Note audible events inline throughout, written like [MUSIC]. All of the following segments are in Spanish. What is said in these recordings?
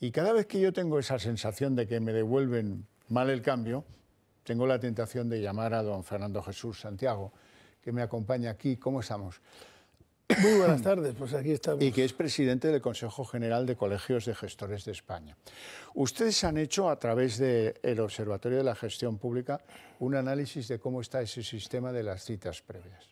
Y cada vez que yo tengo esa sensación de que me devuelven mal el cambio, tengo la tentación de llamar a don Fernando Jesús Santiago, que me acompaña aquí. ¿Cómo estamos? Muy buenas tardes, pues aquí estamos. Y que es presidente del Consejo General de Colegios de Gestores de España. Ustedes han hecho a través del Observatorio de la Gestión Pública un análisis de cómo está ese sistema de las citas previas.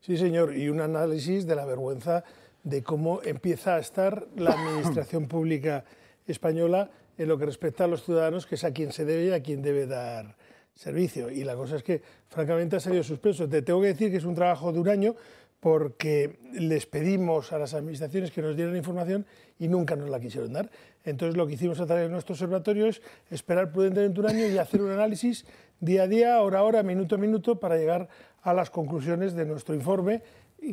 Sí, señor, y un análisis de la vergüenza de cómo empieza a estar la [CLEARS THROAT] administración pública española en lo que respecta a los ciudadanos, que es a quien se debe y a quien debe dar servicio. Y la cosa es que, francamente, ha salido suspenso. Te tengo que decir que es un trabajo de un año porque les pedimos a las administraciones que nos dieran información y nunca nos la quisieron dar. Entonces lo que hicimos a través de nuestro observatorio es esperar prudentemente un año y hacer un análisis día a día, hora a hora, minuto a minuto, para llegar a las conclusiones de nuestro informe,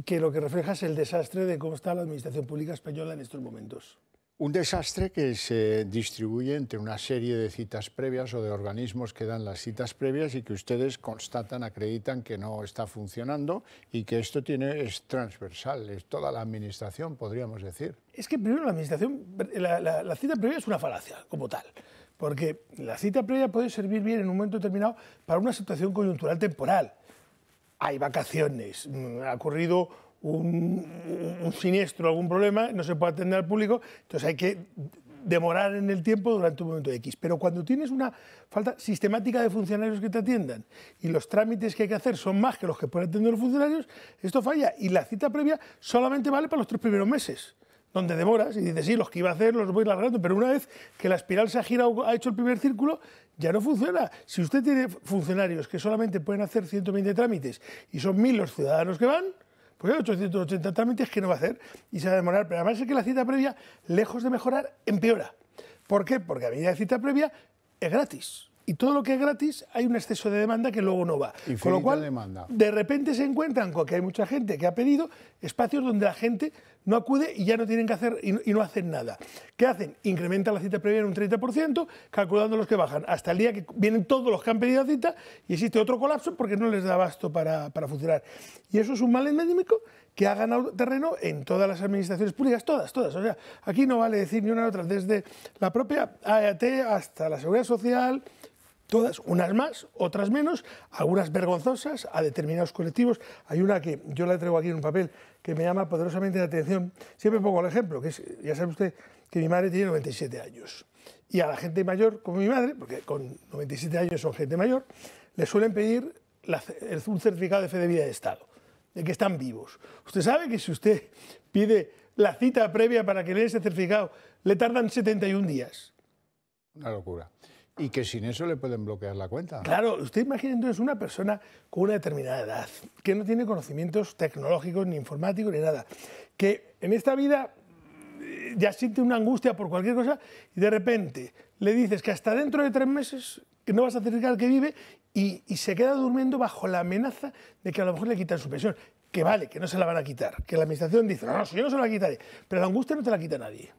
que lo que refleja es el desastre de cómo está la administración pública española en estos momentos. Un desastre que se distribuye entre una serie de citas previas o de organismos que dan las citas previas y que ustedes constatan, acreditan que no está funcionando y que esto tiene, es transversal, es toda la administración, podríamos decir. Es que primero la administración, la, la cita previa es una falacia como tal. Porque la cita previa puede servir bien en un momento determinado para una situación coyuntural temporal. Hay vacaciones, mm, ha ocurrido un, siniestro, algún problema, no se puede atender al público, entonces hay que demorar en el tiempo durante un momento X. Pero cuando tienes una falta sistemática de funcionarios que te atiendan y los trámites que hay que hacer son más que los que pueden atender los funcionarios, esto falla. Y la cita previa solamente vale para los tres primeros meses donde demoras y dices, sí, los que iba a hacer los voy largando, pero una vez que la espiral se ha girado, ha hecho el primer círculo, ya no funciona. Si usted tiene funcionarios que solamente pueden hacer 120 trámites y son mil los ciudadanos que van, pues 880 trámites que no va a hacer y se va a demorar. Pero además es que la cita previa, lejos de mejorar, empeora. ¿Por qué? Porque a medida de cita previa es gratis. Y todo lo que es gratis, hay un exceso de demanda que luego no va. Y Con lo cual, de repente se encuentran con que hay mucha gente que ha pedido espacios donde la gente no acude y ya no tienen que hacer y, no hacen nada. ¿Qué hacen? Incrementan la cita previa en un 30%, calculando los que bajan, hasta el día que vienen todos los que han pedido cita y existe otro colapso porque no les da abasto para, funcionar. Y eso es un mal endémico que ha ganado terreno en todas las administraciones públicas, todas, todas. O sea, aquí no vale decir ni una ni otra, desde la propia AAT e hasta la Seguridad Social, todas, unas más, otras menos, algunas vergonzosas a determinados colectivos. Hay una que yo la traigo aquí en un papel que me llama poderosamente la atención. Siempre pongo el ejemplo, que ya sabe usted que mi madre tiene 97 años. Y a la gente mayor, como mi madre, porque con 97 años son gente mayor, le suelen pedir el, un certificado de fe de vida de Estado, de que están vivos. Usted sabe que si usted pide la cita previa para que le den ese certificado, le tardan 71 días. Una locura. Y que sin eso le pueden bloquear la cuenta. Claro, usted imagina entonces una persona con una determinada edad, que no tiene conocimientos tecnológicos, ni informáticos, ni nada, que en esta vida eh, ya siente una angustia por cualquier cosa y de repente le dices que hasta dentro de tres meses que no vas a certificar que vive y, se queda durmiendo bajo la amenaza de que a lo mejor le quitan su pensión. Que vale, que no se la van a quitar, que la administración dice, no, no, yo no se la quitaré, pero la angustia no te la quita nadie.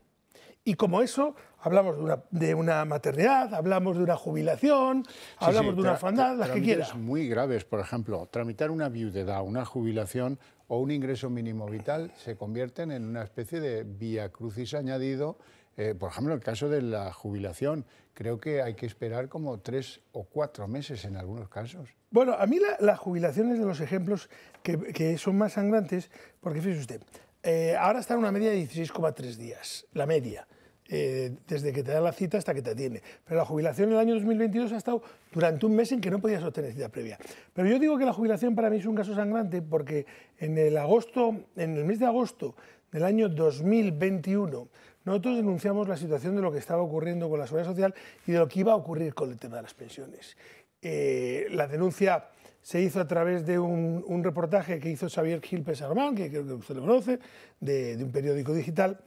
Y como eso, hablamos de una, maternidad, hablamos de una jubilación, hablamos de una orfandad, las que quieras. muy graves, por ejemplo, tramitar una viudedad, una jubilación o un ingreso mínimo vital se convierten en una especie de vía crucis añadido. Eh, por ejemplo, en el caso de la jubilación, creo que hay que esperar como tres o cuatro meses en algunos casos. Bueno, a mí la, jubilación es de los ejemplos que, son más sangrantes, porque fíjese usted, eh, ahora está en una media de 16,3 días, la media. Eh, desde que te da la cita hasta que te atiende. Pero la jubilación en el año 2022 ha estado durante un mes en que no podías obtener cita previa. Pero yo digo que la jubilación para mí es un caso sangrante porque en el, agosto, en el mes de agosto del año 2021 nosotros denunciamos la situación de lo que estaba ocurriendo con la seguridad social y de lo que iba a ocurrir con el tema de las pensiones. Eh, la denuncia se hizo a través de un, reportaje que hizo Xavier Gil Pesarmán, que creo que usted lo conoce, de, de un periódico digital,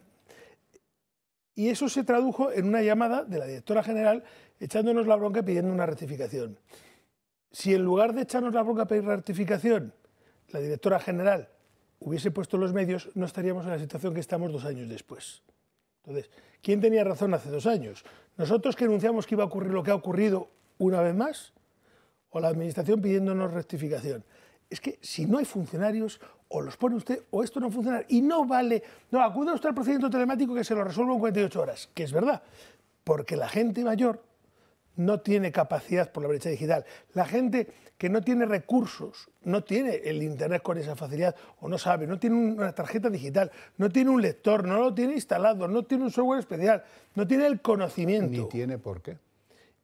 y eso se tradujo en una llamada de la directora general echándonos la bronca pidiendo una rectificación. Si en lugar de echarnos la bronca a pedir la rectificación, la directora general hubiese puesto los medios, no estaríamos en la situación que estamos dos años después. Entonces, ¿quién tenía razón hace dos años? ¿Nosotros que anunciamos que iba a ocurrir lo que ha ocurrido una vez más? ¿O la Administración pidiéndonos rectificación? Es que si no hay funcionarios, o los pone usted o esto no funciona. Y no vale, no, acude usted al procedimiento telemático que se lo resuelvo en 48 horas, que es verdad, porque la gente mayor no tiene capacidad por la brecha digital. La gente que no tiene recursos, no tiene el Internet con esa facilidad o no sabe, no tiene una tarjeta digital, no tiene un lector, no lo tiene instalado, no tiene un software especial, no tiene el conocimiento. Ni tiene por qué.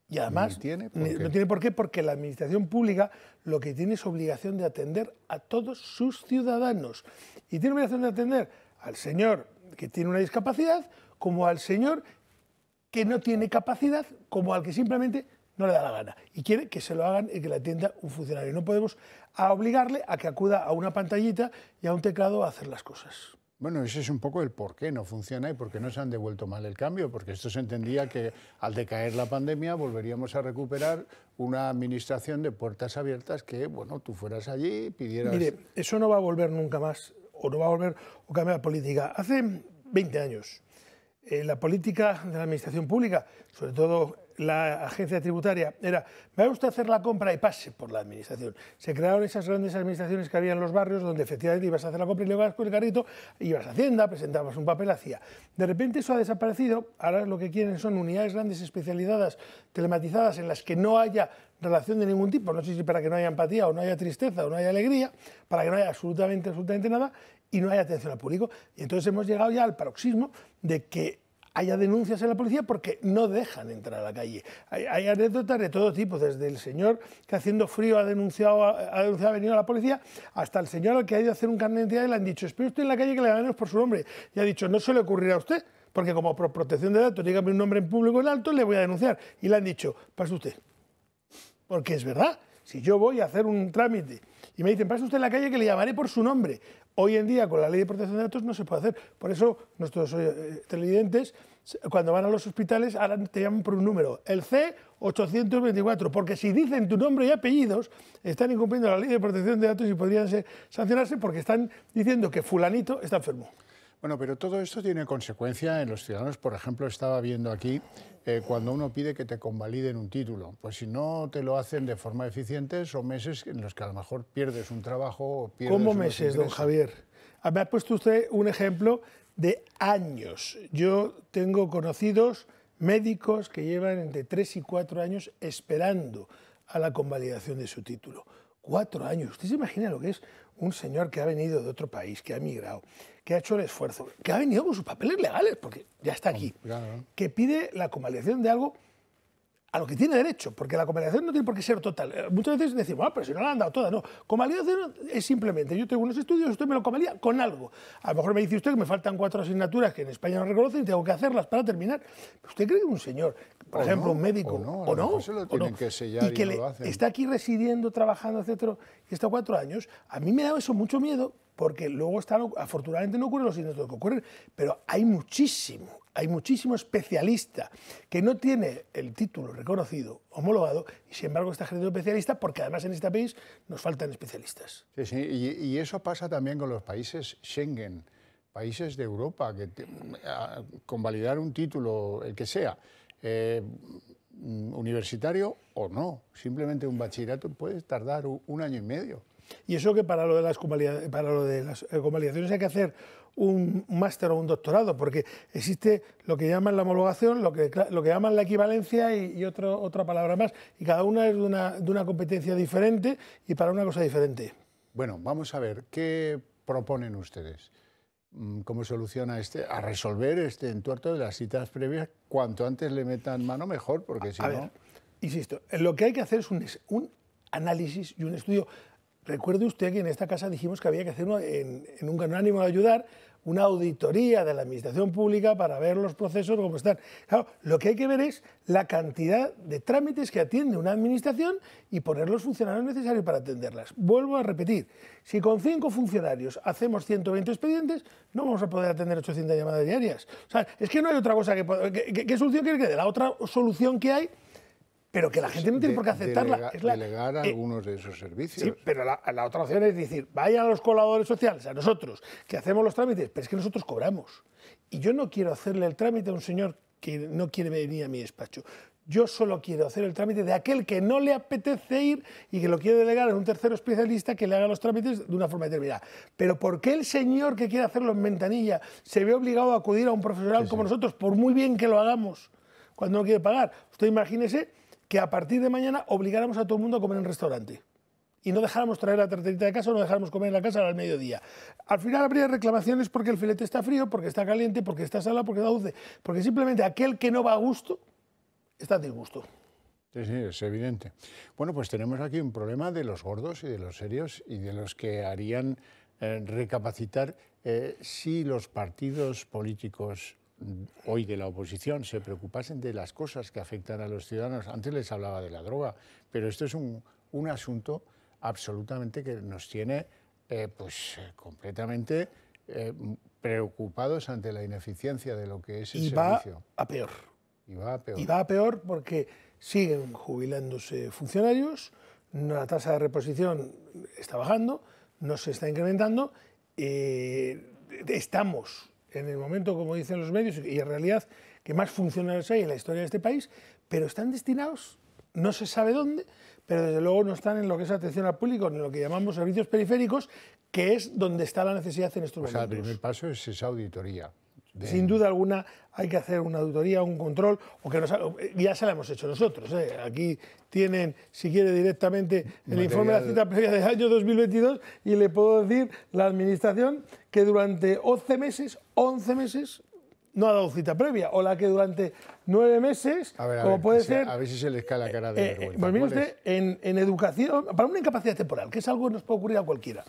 Y además, no tiene, no tiene por qué, porque la administración pública lo que tiene es obligación de atender a todos sus ciudadanos. Y tiene obligación de atender al señor que tiene una discapacidad, como al señor que no tiene capacidad, como al que simplemente no le da la gana. Y quiere que se lo hagan y que le atienda un funcionario. No podemos obligarle a que acuda a una pantallita y a un teclado a hacer las cosas. Bueno, ese es un poco el por qué no funciona y por qué no se han devuelto mal el cambio, porque esto se entendía que al decaer la pandemia volveríamos a recuperar una administración de puertas abiertas que, bueno, tú fueras allí, pidieras... Mire, eso no va a volver nunca más, o no va a volver o cambia la política. Hace 20 años, la política de la administración pública, sobre todo la agencia tributaria, era, me va usted a hacer la compra y pase por la administración. Se crearon esas grandes administraciones que había en los barrios donde efectivamente ibas a hacer la compra y le ibas con el carrito, ibas a Hacienda, presentabas un papel, hacía. De repente eso ha desaparecido, ahora lo que quieren son unidades grandes especializadas, telematizadas, en las que no haya relación de ningún tipo, no sé si para que no haya empatía o no haya tristeza o no haya alegría, para que no haya absolutamente, absolutamente nada y no haya atención al público. Y entonces hemos llegado ya al paroxismo de que haya denuncias en la policía porque no dejan entrar a la calle. Hay, anécdotas de todo tipo, desde el señor que haciendo frío ha denunciado, ha denunciado, ha venido a la policía, hasta el señor al que ha ido a hacer un carnet de identidad y le han dicho, espero usted en la calle que le ganemos por su nombre. Y ha dicho, no se le ocurrirá a usted, porque como por protección de datos, dígame un nombre en público en alto, le voy a denunciar. Y le han dicho, pase usted porque es verdad. Si yo voy a hacer un trámite y me dicen, pase usted en la calle que le llamaré por su nombre. Hoy en día, con la ley de protección de datos, no se puede hacer. Por eso, nuestros eh, televidentes, cuando van a los hospitales, ahora te llaman por un número, el C824, porque si dicen tu nombre y apellidos, están incumpliendo la ley de protección de datos y podrían ser, sancionarse porque están diciendo que fulanito está enfermo. Bueno, pero todo esto tiene consecuencia en los ciudadanos. Por ejemplo, estaba viendo aquí eh, cuando uno pide que te convaliden un título. Pues si no te lo hacen de forma eficiente, son meses en los que a lo mejor pierdes un trabajo. ¿Cómo meses, don Javier? Ah, me ha puesto usted un ejemplo de años. Yo tengo conocidos médicos que llevan entre tres y cuatro años esperando a la convalidación de su título cuatro años. ¿Usted se imagina lo que es un señor que ha venido de otro país, que ha emigrado, que ha hecho el esfuerzo, que ha venido con sus papeles legales, porque ya está aquí, que pide la convalidación de algo a lo que tiene derecho, porque la convalidación no tiene por qué ser total. Eh, muchas veces decimos, ah, pero si no la han dado toda, no. Convalidación es simplemente, yo tengo unos estudios, usted me lo convalida con algo. A lo mejor me dice usted que me faltan cuatro asignaturas que en España no reconocen y tengo que hacerlas para terminar. ¿Usted cree que un señor, por ejemplo, un médico, o no, no, se lo que está aquí residiendo, trabajando, etcétera, y está cuatro años, a mí me da eso mucho miedo porque luego está, afortunadamente no ocurren los lo que ocurren, pero hay muchísimo, hay muchísimo especialista que no tiene el título reconocido, homologado, y sin embargo está generando especialista porque además en este país nos faltan especialistas. Sí, sí, y, eso pasa también con los países Schengen, países de Europa, que convalidar un título, el que sea, eh, mm, universitario o no, simplemente un bachillerato puede tardar un año y medio. Y eso que para lo de las, para lo de las eh, convalidaciones hay que hacer un máster o un doctorado, porque existe lo que llaman la homologación, lo que, lo que llaman la equivalencia y, otra palabra más, y cada una es de una, de una competencia diferente y para una cosa diferente. Bueno, vamos a ver, ¿qué proponen ustedes? Mm, cómo soluciona este, a resolver este entuerto de las citas previas, cuanto antes le metan mano mejor, porque si no... insisto, lo que hay que hacer es un, un, análisis y un estudio Recuerde usted que en esta casa dijimos que había que hacer en, un ánimo de ayudar una auditoría de la administración pública para ver los procesos cómo están. lo que hay que ver es la cantidad de trámites que atiende una administración y poner los funcionarios necesarios para atenderlas. Vuelvo a repetir, si con cinco funcionarios hacemos 120 expedientes, no vamos a poder atender 800 llamadas diarias. O sea, es que no hay otra cosa que... ¿Qué, solución quiere que dé? La otra solución que hay pero que la gente no tiene por qué aceptarla. delegar eh, algunos de esos servicios. Sí, pero la, otra opción es decir, vayan a los colaboradores sociales, a nosotros, que hacemos los trámites, pero es que nosotros cobramos. Y yo no quiero hacerle el trámite a un señor que no quiere venir a mi despacho. Yo solo quiero hacer el trámite de aquel que no le apetece ir y que lo quiere delegar a un tercero especialista que le haga los trámites de una forma determinada. Pero ¿por qué el señor que quiere hacerlo en ventanilla se ve obligado a acudir a un profesional como nosotros, por muy bien que lo hagamos, cuando no quiere pagar? Usted imagínese que a partir de mañana obligáramos a todo el mundo a comer en restaurante y no dejáramos traer la tarterita de casa o no dejáramos comer en la casa al mediodía. Al final habría reclamaciones porque el filete está frío, porque está caliente, porque está salado, porque está dulce, porque simplemente aquel que no va a gusto está disgusto. Sí, sí, es evidente. Bueno, pues tenemos aquí un problema de los gordos y de los serios y de los que harían eh, recapacitar eh, si los partidos políticos hoy de la oposición se preocupasen de las cosas que afectan a los ciudadanos. Antes les hablaba de la droga, pero esto es un, asunto absolutamente que nos tiene eh, pues, completamente eh, preocupados ante la ineficiencia de lo que es el y va A peor. Y va a peor. Y va a peor porque siguen jubilándose funcionarios, la tasa de reposición está bajando, no se está incrementando, eh, estamos en el momento, como dicen los medios, y en realidad que más funcionarios hay en la historia de este país, pero están destinados, no se sabe dónde, pero desde luego no están en lo que es atención al público, en lo que llamamos servicios periféricos, que es donde está la necesidad en estos momentos. O sea, el primer paso es esa auditoría. Sin duda alguna hay que hacer una auditoría, un control, o que eh, ya se la hemos hecho nosotros. Eh. Aquí tienen, si quiere, directamente el informe de la cita previa del año 2022 y le puedo decir la Administración que durante 11 meses, 11 meses, no ha dado cita previa, o la que durante 9 meses, como puede ser... A ver si se le escala la cara de eh, Pues usted, en, educación, para una incapacidad temporal, que es algo que nos puede ocurrir a cualquiera,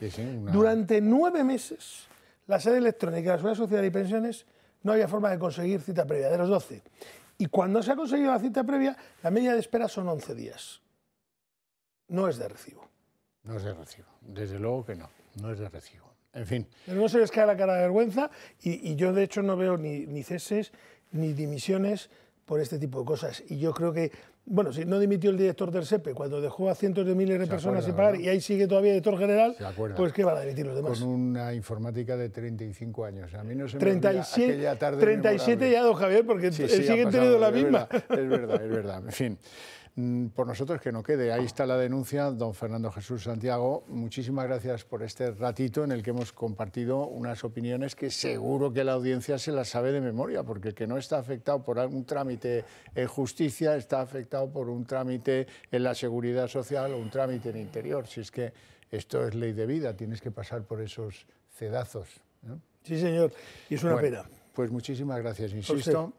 durante 9 meses, la sede electrónica de la Seguridad Social y Pensiones no había forma de conseguir cita previa, de los 12. Y cuando se ha conseguido la cita previa, la media de espera son 11 días. No es de recibo. No es de recibo, desde luego que no, no es de recibo. En fin. Pero no se les cae la cara de vergüenza y, yo de hecho no veo ni ceses ni dimisiones por este tipo de cosas. Y yo creo que bueno, si no dimitió el director del SEPE cuando dejó a cientos de miles de personas sin pagar y ahí sigue todavía el director general, pues ¿qué van a dimitir los demás? Con una informática de 35 años. A mí no se 37, me aquella tarde 37 ya, don Javier, porque sigue teniendo la misma. Es verdad, es verdad. En fin. Mm, por nosotros que no quede. Ahí está la denuncia, don Fernando Jesús Santiago. Muchísimas gracias por este ratito en el que hemos compartido unas opiniones que seguro que la audiencia se las sabe de memoria, porque que no está afectado por algún trámite en justicia está afectado por un trámite en la seguridad social o un trámite en interior. Si es que esto es ley de vida, tienes que pasar por esos cedazos. Sí, señor, y es una pena. Pues muchísimas gracias, insisto.